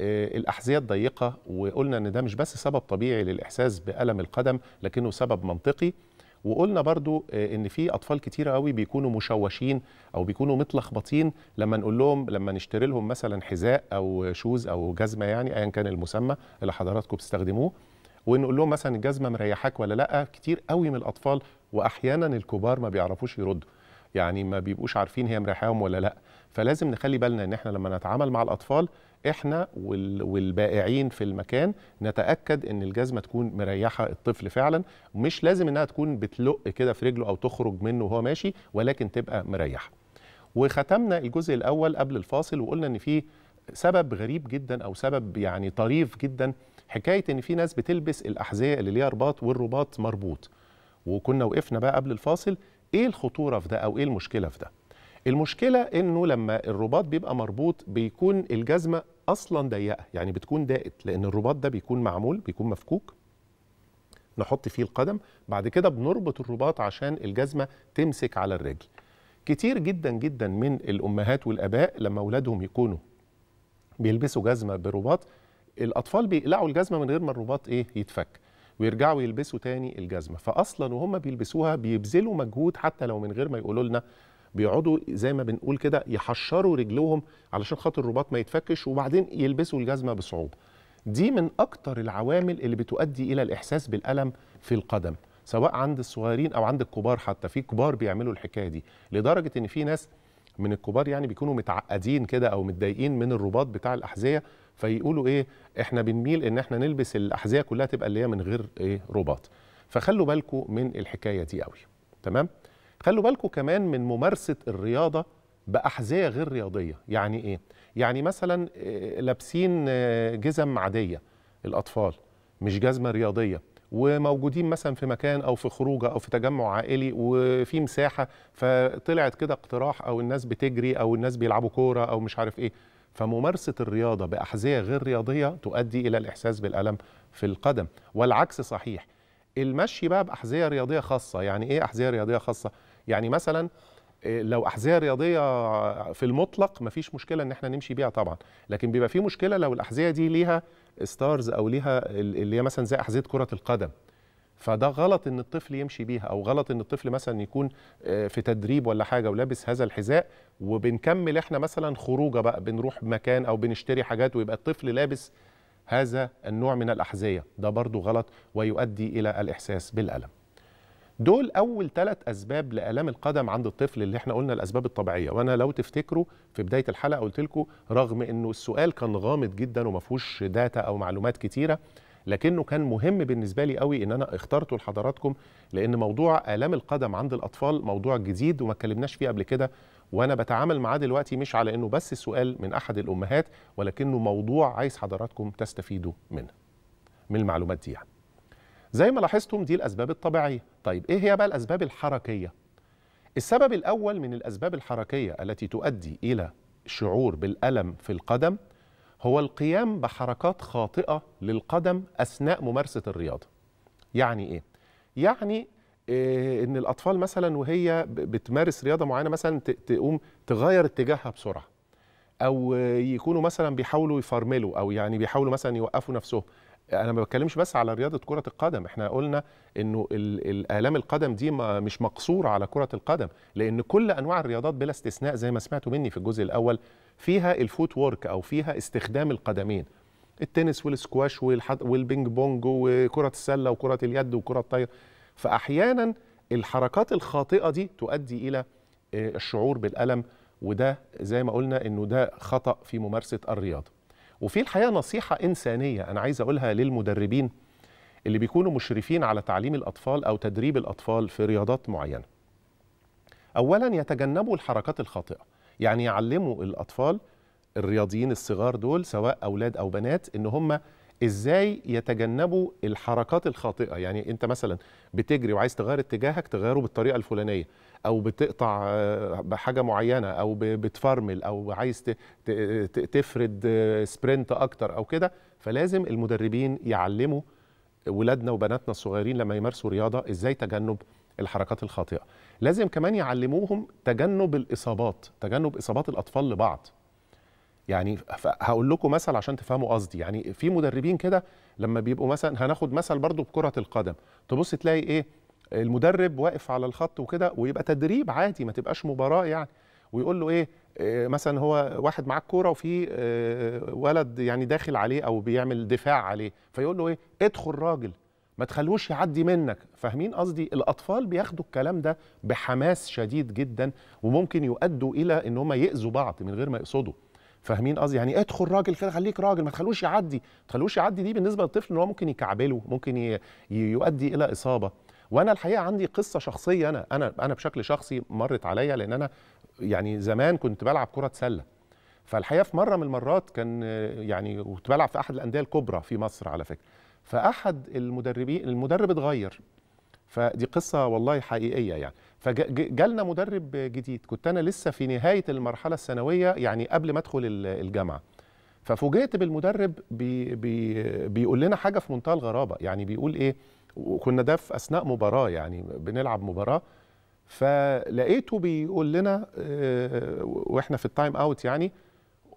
آه، الأحذية الضيقة وقلنا إن ده مش بس سبب طبيعي للإحساس بألم القدم لكنه سبب منطقي وقلنا برضو آه، ان في اطفال كتير قوي بيكونوا مشوشين او بيكونوا متلخبطين لما نقول لهم لما نشتري لهم مثلا حذاء او شوز او جزمه يعني ايا كان المسمى اللي حضراتكم بتستخدموه ونقول لهم مثلا الجزمه مريحاك ولا لا كتير قوي من الاطفال واحيانا الكبار ما بيعرفوش يردوا يعني ما بيبقوش عارفين هي مريحاهم ولا لا فلازم نخلي بالنا ان احنا لما نتعامل مع الاطفال احنا والبائعين في المكان نتاكد ان الجزمه تكون مريحه الطفل فعلا مش لازم انها تكون بتلق كده في رجله او تخرج منه وهو ماشي ولكن تبقى مريحه وختمنا الجزء الاول قبل الفاصل وقلنا ان في سبب غريب جدا او سبب يعني طريف جدا حكايه ان في ناس بتلبس الاحذيه اللي ليها رباط والرباط مربوط وكنا وقفنا بقى قبل الفاصل ايه الخطوره في ده او ايه المشكله في ده المشكله انه لما الرباط بيبقى مربوط بيكون الجزمه اصلا ضيقه يعني بتكون دائت لان الرباط ده بيكون معمول بيكون مفكوك نحط فيه القدم بعد كده بنربط الرباط عشان الجزمه تمسك على الرجل كتير جدا جدا من الامهات والاباء لما اولادهم يكونوا بيلبسوا جزمه برباط الاطفال بيقلعوا الجزمه من غير ما الرباط ايه يتفك ويرجعوا يلبسوا تاني الجزمه فاصلا وهم بيلبسوها بيبذلوا مجهود حتى لو من غير ما يقولوا لنا بيقعدوا زي ما بنقول كده يحشروا رجلهم علشان خاطر الرباط ما يتفكش وبعدين يلبسوا الجزمه بصعوبه دي من اكتر العوامل اللي بتؤدي الى الاحساس بالالم في القدم سواء عند الصغيرين او عند الكبار حتى في كبار بيعملوا الحكايه دي لدرجه ان في ناس من الكبار يعني بيكونوا متعقدين كده او متضايقين من الرباط بتاع الاحذيه فيقولوا ايه احنا بنميل ان احنا نلبس الاحذيه كلها تبقى اللي هي من غير ايه رباط فخلوا بالكم من الحكايه دي قوي تمام خلوا بالكم كمان من ممارسه الرياضه باحذيه غير رياضيه يعني ايه يعني مثلا آه، لابسين آه، جزم عاديه الاطفال مش جزمه رياضيه وموجودين مثلا في مكان او في خروجه او في تجمع عائلي وفي مساحه فطلعت كده اقتراح او الناس بتجري او الناس بيلعبوا كوره او مش عارف ايه فممارسه الرياضه باحذيه غير رياضيه تؤدي الى الاحساس بالالم في القدم والعكس صحيح المشي بقى باحذيه رياضيه خاصه يعني ايه احذيه رياضيه خاصه يعني مثلا آه، لو احذيه رياضيه في المطلق مفيش مشكله ان احنا نمشي بيها طبعا لكن بيبقى في مشكله لو الاحذيه دي ليها ستارز او ليها اللي هي مثلا زي احذيه كره القدم فده غلط ان الطفل يمشي بيها او غلط ان الطفل مثلا يكون آه، في تدريب ولا حاجه ولابس هذا الحذاء وبنكمل احنا مثلا خروجه بقى بنروح مكان او بنشتري حاجات ويبقى الطفل لابس هذا النوع من الاحذيه ده برضو غلط ويؤدي الى الاحساس بالالم دول اول ثلاث اسباب لالام القدم عند الطفل اللي احنا قلنا الاسباب الطبيعيه وانا لو تفتكروا في بدايه الحلقه قلت لكم رغم انه السؤال كان غامض جدا وما فيهوش داتا او معلومات كتيره لكنه كان مهم بالنسبه لي قوي ان انا اخترته لحضراتكم لان موضوع الام القدم عند الاطفال موضوع جديد وما اتكلمناش فيه قبل كده وانا بتعامل معاه دلوقتي مش على انه بس سؤال من احد الامهات ولكنه موضوع عايز حضراتكم تستفيدوا منه من المعلومات دي يعني زي ما لاحظتم دي الأسباب الطبيعية طيب إيه هي بقى الأسباب الحركية؟ السبب الأول من الأسباب الحركية التي تؤدي إلى شعور بالألم في القدم هو القيام بحركات خاطئة للقدم أثناء ممارسة الرياضة يعني إيه؟ يعني إيه إن الأطفال مثلا وهي بتمارس رياضة معينة مثلا تقوم تغير اتجاهها بسرعة أو يكونوا مثلا بيحاولوا يفرملوا أو يعني بيحاولوا مثلا يوقفوا نفسهم انا ما بتكلمش بس على رياضه كره القدم احنا قلنا انه الالام القدم دي مش مقصوره على كره القدم لان كل انواع الرياضات بلا استثناء زي ما سمعتوا مني في الجزء الاول فيها الفوت وورك او فيها استخدام القدمين التنس والسكواش والبينج بونج وكره السله وكره اليد وكره الطايره فاحيانا الحركات الخاطئه دي تؤدي الى آه، الشعور بالالم وده زي ما قلنا انه ده خطا في ممارسه الرياضه وفي الحقيقه نصيحه انسانيه انا عايز اقولها للمدربين اللي بيكونوا مشرفين على تعليم الاطفال او تدريب الاطفال في رياضات معينه. اولا يتجنبوا الحركات الخاطئه، يعني يعلموا الاطفال الرياضيين الصغار دول سواء اولاد او بنات ان هم ازاي يتجنبوا الحركات الخاطئه، يعني انت مثلا بتجري وعايز تغير اتجاهك تغيره بالطريقه الفلانيه، او بتقطع آه، بحاجه معينه او بتفرمل او عايز تفرد آه، سبرنت اكتر او كده فلازم المدربين يعلموا ولادنا وبناتنا الصغيرين لما يمارسوا رياضه ازاي تجنب الحركات الخاطئه لازم كمان يعلموهم تجنب الاصابات تجنب اصابات الاطفال لبعض يعني هقول لكم مثل عشان تفهموا قصدي يعني في مدربين كده لما بيبقوا مثلا هناخد مثل برضو بكره القدم تبص تلاقي ايه المدرب واقف على الخط وكده ويبقى تدريب عادي ما تبقاش مباراه يعني ويقول له ايه آه، مثلا هو واحد معاه كوره وفي آه، ولد يعني داخل عليه او بيعمل دفاع عليه فيقول له ايه ادخل راجل ما تخلوش يعدي منك فاهمين قصدي الاطفال بياخدوا الكلام ده بحماس شديد جدا وممكن يؤدوا الى ان هم ياذوا بعض من غير ما يقصدوا فاهمين قصدي يعني ادخل راجل كده خليك راجل ما تخلوش يعدي ما تخلوش يعدي دي بالنسبه للطفل ان هو ممكن يكعبله ممكن يؤدي الى اصابه وانا الحقيقه عندي قصه شخصيه انا انا انا بشكل شخصي مرت عليا لان انا يعني زمان كنت بلعب كره سله فالحقيقه في مره من المرات كان يعني كنت بلعب في احد الانديه الكبرى في مصر على فكره فاحد المدربين المدرب اتغير فدي قصه والله حقيقيه يعني فجالنا مدرب جديد كنت انا لسه في نهايه المرحله الثانويه يعني قبل ما ادخل الجامعه ففوجئت بالمدرب بي بي بيقول لنا حاجه في منتهى الغرابه يعني بيقول ايه وكنا ده في اثناء مباراه يعني بنلعب مباراه فلقيته بيقول لنا آه، واحنا في التايم اوت يعني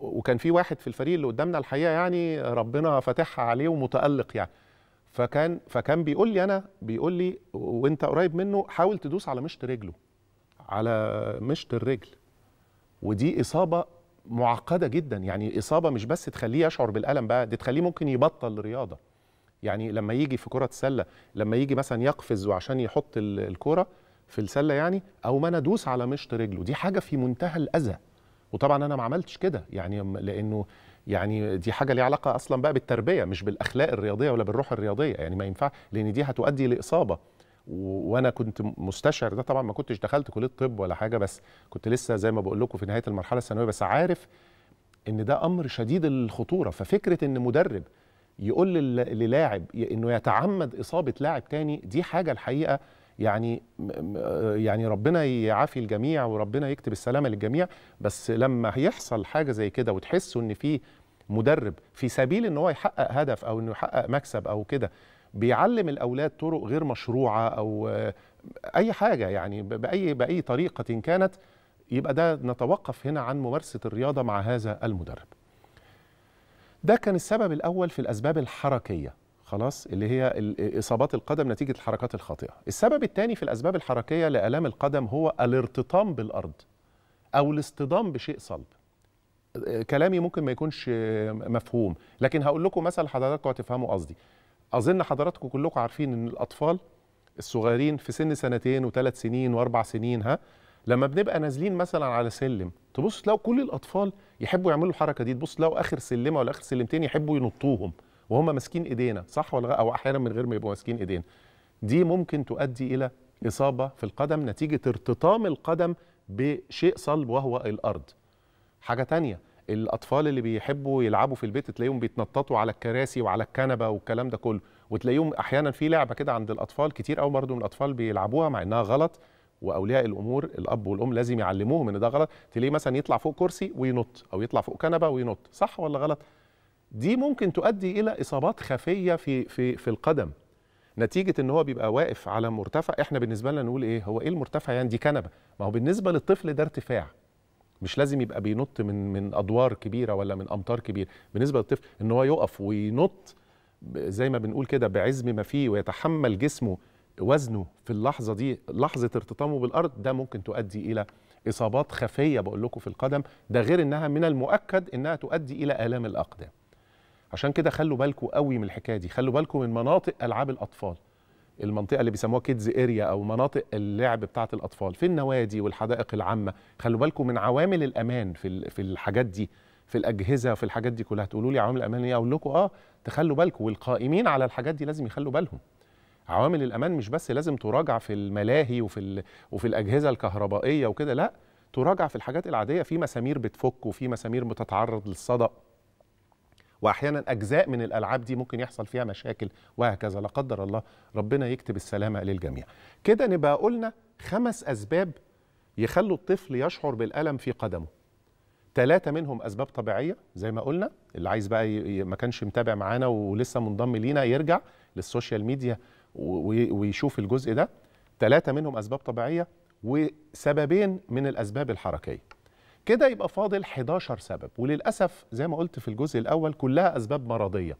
وكان في واحد في الفريق اللي قدامنا الحقيقه يعني ربنا فاتحها عليه ومتالق يعني فكان فكان بيقول لي انا بيقول لي وانت قريب منه حاول تدوس على مشط رجله على مشط الرجل ودي اصابه معقده جدا يعني اصابه مش بس تخليه يشعر بالالم بقى دي تخليه ممكن يبطل رياضه يعني لما يجي في كره السله لما يجي مثلا يقفز وعشان يحط الكره في السله يعني او ما انا ادوس على مشط رجله دي حاجه في منتهى الاذى وطبعا انا ما عملتش كده يعني لانه يعني دي حاجه ليها علاقه اصلا بقى بالتربيه مش بالاخلاق الرياضيه ولا بالروح الرياضيه يعني ما ينفع لان دي هتؤدي لاصابه وانا كنت مستشعر ده طبعا ما كنتش دخلت كليه طب ولا حاجه بس كنت لسه زي ما بقول لكم في نهايه المرحله الثانويه بس عارف ان ده امر شديد الخطوره ففكره ان مدرب يقول للاعب انه يتعمد اصابه لاعب تاني دي حاجه الحقيقه يعني آه، يعني ربنا يعافي الجميع وربنا يكتب السلامه للجميع بس لما هيحصل حاجه زي كده وتحسوا ان في مدرب في سبيل ان هو يحقق هدف او انه يحقق مكسب او كده بيعلم الاولاد طرق غير مشروعه او آه، اي حاجه يعني باي باي طريقه كانت يبقى ده نتوقف هنا عن ممارسه الرياضه مع هذا المدرب ده كان السبب الاول في الاسباب الحركيه خلاص اللي هي اصابات القدم نتيجه الحركات الخاطئه السبب الثاني في الاسباب الحركيه لالام القدم هو الارتطام بالارض او الاصطدام بشيء صلب كلامي ممكن ما يكونش مفهوم لكن هقول لكم مثل حضراتكم هتفهموا قصدي اظن حضراتكم كلكم عارفين ان الاطفال الصغيرين في سن سنتين وثلاث سنين واربع سنين ها لما بنبقى نازلين مثلا على سلم تبص تلاقوا كل الاطفال يحبوا يعملوا الحركه دي تبص لو اخر سلمه ولا اخر سلمتين يحبوا ينطوهم وهم ماسكين ايدينا صح ولا او احيانا من غير ما يبقوا ماسكين ايدينا دي ممكن تؤدي الى اصابه في القدم نتيجه ارتطام القدم بشيء صلب وهو الارض حاجه تانية الاطفال اللي بيحبوا يلعبوا في البيت تلاقيهم بيتنططوا على الكراسي وعلى الكنبه والكلام ده كله وتلاقيهم احيانا في لعبه كده عند الاطفال كتير قوي برضه من الاطفال بيلعبوها مع انها غلط واولياء الامور الاب والام لازم يعلموهم ان ده غلط تلاقيه مثلا يطلع فوق كرسي وينط او يطلع فوق كنبه وينط صح ولا غلط دي ممكن تؤدي الى اصابات خفيه في في في القدم نتيجه ان هو بيبقى واقف على مرتفع احنا بالنسبه لنا نقول ايه هو ايه المرتفع يعني دي كنبه ما هو بالنسبه للطفل ده ارتفاع مش لازم يبقى بينط من من ادوار كبيره ولا من امتار كبيره بالنسبه للطفل ان هو يقف وينط زي ما بنقول كده بعزم ما فيه ويتحمل جسمه وزنه في اللحظه دي لحظه ارتطامه بالارض ده ممكن تؤدي الى اصابات خفيه بقول لكم في القدم ده غير انها من المؤكد انها تؤدي الى الام الاقدام عشان كده خلوا بالكم قوي من الحكايه دي خلوا بالكم من مناطق العاب الاطفال المنطقه اللي بيسموها كيدز اريا او مناطق اللعب بتاعه الاطفال في النوادي والحدائق العامه خلوا بالكم من عوامل الامان في في الحاجات دي في الاجهزه في الحاجات دي كلها تقولوا لي عوامل الامان ايه اقول لكم اه تخلوا بالكم والقائمين على الحاجات دي لازم يخلوا بالهم عوامل الامان مش بس لازم تراجع في الملاهي وفي وفي الاجهزه الكهربائيه وكده لا تراجع في الحاجات العاديه في مسامير بتفك وفي مسامير بتتعرض للصدأ واحيانا اجزاء من الالعاب دي ممكن يحصل فيها مشاكل وهكذا لا قدر الله ربنا يكتب السلامه للجميع كده نبقى قلنا خمس اسباب يخلوا الطفل يشعر بالالم في قدمه ثلاثة منهم أسباب طبيعية زي ما قلنا اللي عايز بقى ما كانش متابع معانا ولسه منضم لينا يرجع للسوشيال ميديا ويشوف الجزء ده ثلاثة منهم أسباب طبيعية وسببين من الأسباب الحركية كده يبقى فاضل 11 سبب وللأسف زي ما قلت في الجزء الأول كلها أسباب مرضية